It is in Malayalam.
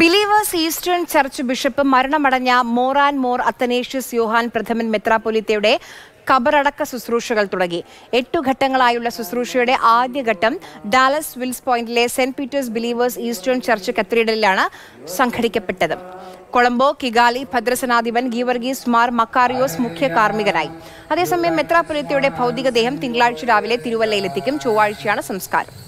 ബിലീവേഴ്സ് ഈസ്റ്റേൺ ചർച്ച് ബിഷപ്പ് മരണമടഞ്ഞ മോറാൻ മോർ അത്തനേഷ്യസ് യോഹാൻ പ്രഥമൻ മെത്രാപൊലിത്തയുടെ കബറടക്ക ശുശ്രൂഷകൾ തുടങ്ങി എട്ടു ഘട്ടങ്ങളായുള്ള ശുശ്രൂഷയുടെ ആദ്യഘട്ടം ഡാലസ് വിൽസ് പോയിന്റിലെ Saint Peter's Believers Eastern church കത്തീഡ്രലിലാണ് സംഘടിക്കപ്പെട്ടത് കൊളംബോ കിഗാലി ഭദ്രസനാധിപൻ ഗീവർഗീസ് മാർ മക്കാറിയോസ് മുഖ്യ കാർമ്മികനായി അതേസമയം മെത്രാപൊലിത്തയുടെ ഭൗതികദേഹം തിങ്കളാഴ്ച രാവിലെ തിരുവല്ലയിലെത്തിക്കും ചൊവ്വാഴ്ചയാണ് സംസ്കാരം